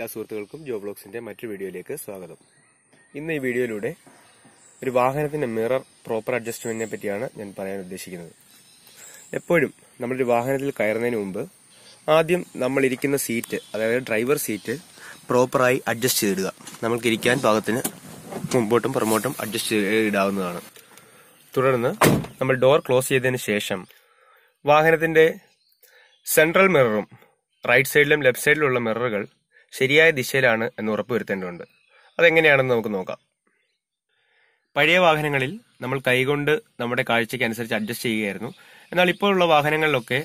എല്ലാ സുഹൃത്തുക്കൾക്കും ജോ ബ്ലോഗ്സിന്റെ മറ്റു വീഡിയോയിലേക്ക് സ്വാഗതം ഇന്ന് ഈ വീഡിയോയിലൂടെ ഒരു വാഹനത്തിന്റെ മിറർ പ്രോപ്പർ അഡ്ജസ്റ്റ്മെന്റിനെ പറ്റിയാണ് ഞാൻ പറയാൻ ഉദ്ദേശിക്കുന്നത് എപ്പോഴും നമ്മളൊരു വാഹനത്തിൽ കയറുന്നതിന് മുമ്പ് ആദ്യം നമ്മൾ ഇരിക്കുന്ന സീറ്റ് അതായത് ഡ്രൈവർ സീറ്റ് പ്രോപ്പറായി അഡ്ജസ്റ്റ് ചെയ്തിടുക നമ്മൾക്ക് ഇരിക്കാൻ പാകത്തിന് മുമ്പോട്ടും പുറമോട്ടും അഡ്ജസ്റ്റ് ഇടാവുന്നതാണ് തുടർന്ന് നമ്മൾ ഡോർ ക്ലോസ് ചെയ്തതിന് ശേഷം വാഹനത്തിന്റെ സെൻട്രൽ മിററും റൈറ്റ് സൈഡിലും ലെഫ്റ്റ് സൈഡിലുള്ള മിററുകൾ ശരിയായ ദിശയിലാണ് എന്ന് ഉറപ്പുവരുത്തേണ്ടതുണ്ട് അതെങ്ങനെയാണെന്ന് നമുക്ക് നോക്കാം പഴയ വാഹനങ്ങളിൽ നമ്മൾ കൈകൊണ്ട് നമ്മുടെ കാഴ്ചയ്ക്ക് അനുസരിച്ച് അഡ്ജസ്റ്റ് ചെയ്യുകയായിരുന്നു എന്നാൽ ഇപ്പോഴുള്ള വാഹനങ്ങളിലൊക്കെ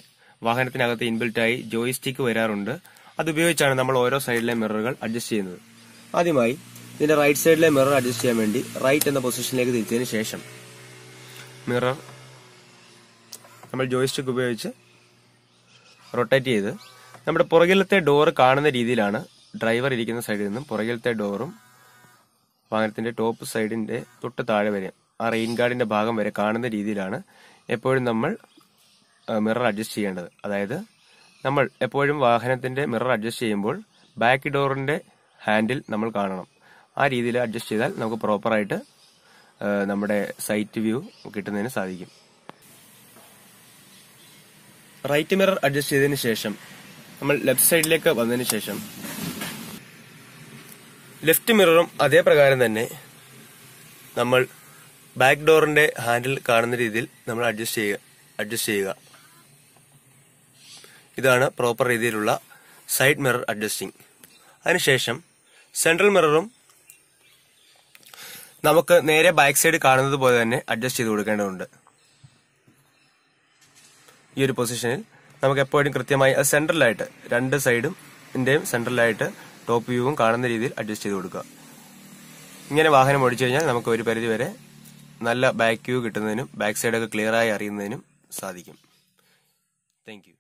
വാഹനത്തിനകത്ത് ഇൻബിൽറ്റായി ജോയിസ്റ്റിക്ക് വരാറുണ്ട് അതുപയോഗിച്ചാണ് നമ്മൾ ഓരോ സൈഡിലെ മിററുകൾ അഡ്ജസ്റ്റ് ചെയ്യുന്നത് ആദ്യമായി ഇതിന്റെ റൈറ്റ് സൈഡിലെ മിറർ അഡ്ജസ്റ്റ് ചെയ്യാൻ വേണ്ടി റൈറ്റ് എന്ന പൊസിഷനിലേക്ക് തിരിച്ചതിന് ശേഷം മിറർ നമ്മൾ ജോയിസ്റ്റിക്ക് ഉപയോഗിച്ച് റൊട്ടേറ്റ് ചെയ്ത് നമ്മുടെ പുറകിലത്തെ ഡോറ് കാണുന്ന രീതിയിലാണ് ഡ്രൈവർ ഇരിക്കുന്ന സൈഡിൽ നിന്നും പുറകിലത്തെ ഡോറും വാഹനത്തിന്റെ ടോപ്പ് സൈഡിന്റെ തൊട്ട് താഴെ വരെ ആ റെയിൻ ഗാർഡിന്റെ ഭാഗം വരെ കാണുന്ന രീതിയിലാണ് എപ്പോഴും നമ്മൾ മിറർ അഡ്ജസ്റ്റ് ചെയ്യേണ്ടത് അതായത് നമ്മൾ എപ്പോഴും വാഹനത്തിന്റെ മിറർ അഡ്ജസ്റ്റ് ചെയ്യുമ്പോൾ ബാക്ക് ഡോറിന്റെ ഹാൻഡിൽ നമ്മൾ കാണണം ആ രീതിയിൽ അഡ്ജസ്റ്റ് ചെയ്താൽ നമുക്ക് പ്രോപ്പറായിട്ട് നമ്മുടെ സൈറ്റ് വ്യൂ കിട്ടുന്നതിന് സാധിക്കും റൈറ്റ് മിറർ അഡ്ജസ്റ്റ് ചെയ്തതിന് ശേഷം നമ്മൾ ലെഫ്റ്റ് സൈഡിലേക്ക് വന്നതിന് ശേഷം ലെഫ്റ്റ് മിററും അതേ പ്രകാരം തന്നെ നമ്മൾ ബാക്ക് ഡോറിന്റെ ഹാൻഡിൽ കാണുന്ന രീതിയിൽ നമ്മൾ അഡ്ജസ്റ്റ് ചെയ്യുക അഡ്ജസ്റ്റ് ചെയ്യുക ഇതാണ് പ്രോപ്പർ രീതിയിലുള്ള സൈഡ് മിറർ അഡ്ജസ്റ്റിംഗ് അതിനുശേഷം സെൻട്രൽ മിററും നമുക്ക് നേരെ ബാക്ക് സൈഡ് കാണുന്നത് പോലെ തന്നെ അഡ്ജസ്റ്റ് ചെയ്ത് കൊടുക്കേണ്ടതുണ്ട് ഈ ഒരു പൊസിഷനിൽ നമുക്ക് എപ്പോഴും കൃത്യമായി അത് സെൻട്രലായിട്ട് രണ്ട് സൈഡും ഇന്റെയും സെൻട്രലായിട്ട് ടോപ്പ് വ്യൂവും കാണുന്ന രീതിയിൽ അഡ്ജസ്റ്റ് ചെയ്ത് കൊടുക്കുക ഇങ്ങനെ വാഹനം ഓടിച്ചു കഴിഞ്ഞാൽ നമുക്ക് ഒരു പരിധി വരെ നല്ല ബാക്ക് വ്യൂ കിട്ടുന്നതിനും ബാക്ക് സൈഡൊക്കെ ക്ലിയറായി അറിയുന്നതിനും സാധിക്കും താങ്ക്